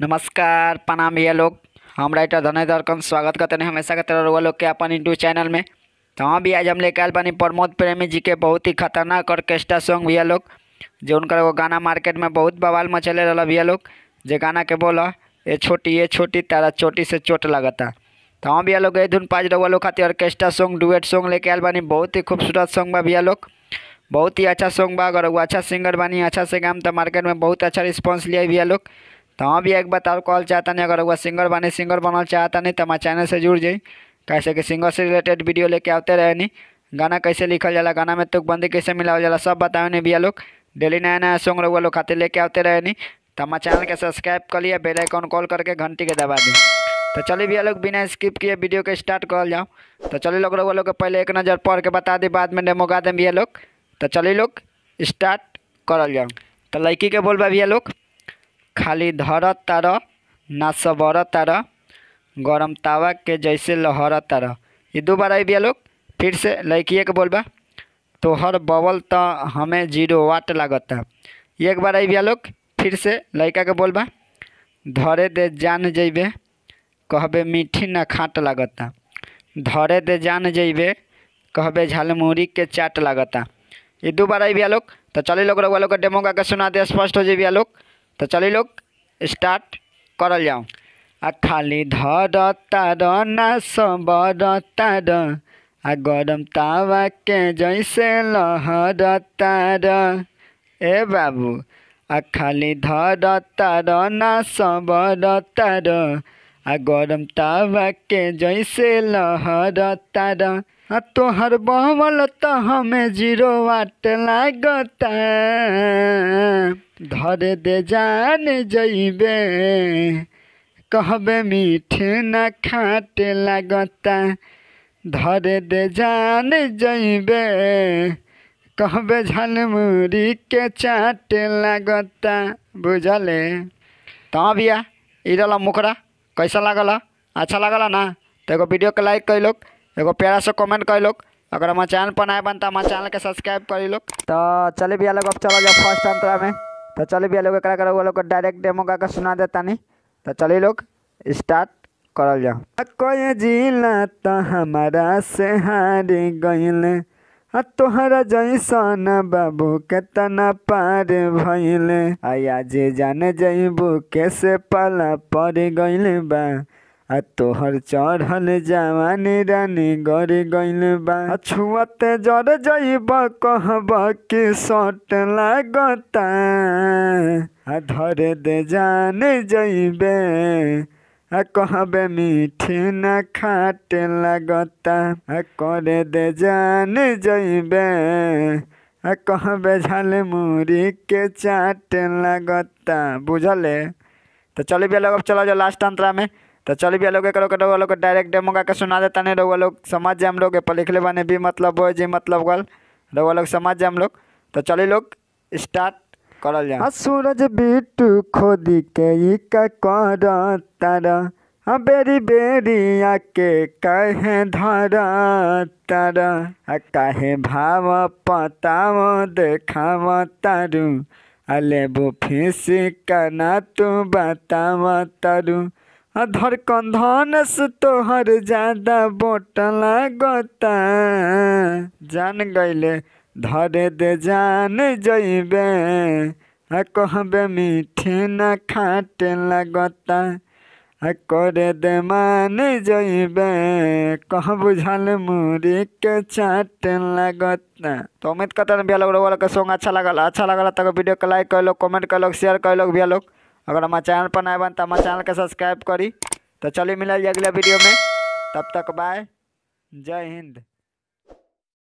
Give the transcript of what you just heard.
नमस्कार प्रणाम भैया लोग हम राइटर धनय कम स्वागत करते हैं हमेशा करते रहुआ लोग के अपन यूट्यूब चैनल में तो हाँ भी आज हम लेकर आए पानी प्रमोद प्रेमी जी के बहुत ही खतरनाक ऑर्केस्ट्रा सॉन्ग भैया लोग जो उनका वो गाना मार्केट में बहुत बवाल मचले रहा भैया लोग जो गाना के बोला ये छोटी ये छोटी तारा चोटी से चोट लगता तो हाँ भैया लोग ये धुन पाँच रहुआ लोग खाती ऑर्केस्ट्रा सॉन्ग डुएट सॉन्ग लेके आए बानी बहुत ही खूबसूरत सॉन्ग बा भैया लोग बहुत ही अच्छा सॉन्ग बा अगर वो अच्छा सिंगर बनी अच्छा से गाम तो मार्केट में बहुत अच्छा रिस्पॉन्स लिया भैया लोग तो हम हाँ भी एक बताओ कॉल चाहता नहीं अगर वह सिंगर बने सिंगर बनल चाहता नहीं तो हमारे चैनल से जुड़ जाए कैसे कि सिंगर से रिलेटेड वीडियो लेके आते रहे नहीं गाना कैसे लिखल जाला गाना में तुकबंदी कैसे मिलावल जाला सब बताओ नहीं भैया लोग डेली नया नया सॉन्ग रहुआ लोग खाते लेके आते रहे नहीं तो हमारे चैनल के सब्सक्राइब कर लिया बेलाइकॉन कॉल करके घंटी के दबा दी तो चलिए भैया लोग बिना स्किप किए वीडियो के स्टार्ट कर जाओ तो चलिए लोग रहुआ लोग पहले एक नज़र पढ़ के बता दी बाद में डेमो गा दें भैया लोग तो चलिए लोग स्टार्ट करल जाओ तो लड़की के बोलबा भैया लोग खाली धर तार ना बर तार गरम तावा के जैसे लहर तार ये दो बार आई लोग फिर से लड़किए के बोलबा तोहर बबल तो हमें जीरो वाट लागता एक बार आई लोग फिर से लड़का के बोलबा धरे दे जान जेबे कहबे मीठी ना खाट लागता धरे दे जान जेबे कहबे झालमुरी के चाट लागता ये दो बार आई लोग तो चलिए लोग रउआ लोग डेमो का सुना दे स्पष्ट हो जाए लोग तो चलिए लोग स्टार्ट करल जाओ आ खाली धर तार ना सबर तार आ गरम तावा के जैसे लहर तार ए बाबू आ खाली धर तार ना सबर तार आ गरम तावा के जैसे लहर द आ तोहर तो हमें जीरो वाट लागता धर दे जान जैबे कहबे मीठ न खाटे लागता धरे दे जान जैबे कहबे झलमुरी के चाटे लागता बुझल तहाँ भैया ई रहा कैसा लागल अच्छा लागल ना तो एगो वीडियो के लाइक कैलोक एगो प्यारा से कमेंट कर लोग अगर हमारे चैनल पर नए बनता हमारे चैनल के सब्सक्राइब करी लोग तो चले भैया लोग अब चलो जब फर्स्ट अंतरा में तो चले भैया लोग एक लोग डायरेक्ट डेमो का सुना देता नहीं तो चले लोग स्टार्ट कर जाओ जिला तो हमारा से हार गए तुहरा जैसन बाबू के तना पार भैले आया जे जान जैबू कैसे पाला पड़ गईल बा आ तोहर चढ़ल जवान रानी गर गइल बा छुअत जर जइब कहब के सट लागता आ धर दे जान जइबे कहबे मीठे न खाटे लगता आ करे दे जान जइबे कहबे झाल मुरी के चाट लगता बुझल तो चलिए लोग अब चला जाओ लास्ट अंतरा में तो चल भी लोग एक रोके लोग डायरेक्ट डेमो का सुना देता नहीं रहुआ लोग समझ जाए हम लोग पर लिखले बने भी मतलब हो जी मतलब गल रोग लोग समझ जाए हम लोग तो चलिए लोग स्टार्ट कर जाए सूरज बीटू खोद के कर तारा बेरी बेरी आके कहे धरा तारा कहे भाव पताव देखाव तारू अले बो फिसी कना तू बताव तारू धड़कन धनस तोहर ज्यादा बोट लागता जान गईले धरे दे जान जइबे कहबे मीठे न खाटे लगता करे दे मान जइबे कह बुझल मुरी के चाट लगता तो उम्मीद करते हैं भैया लोग के सॉन्ग अच्छा लगल अच्छा लगल तक वीडियो के लाइक कर लो कमेंट कर लो शेयर कर लो भैया लोग अगर हमारे चैनल पर नए बन तो हमारे चैनल के सब्सक्राइब करी तो चलिए मिला अगले वीडियो में तब तक बाय जय हिंद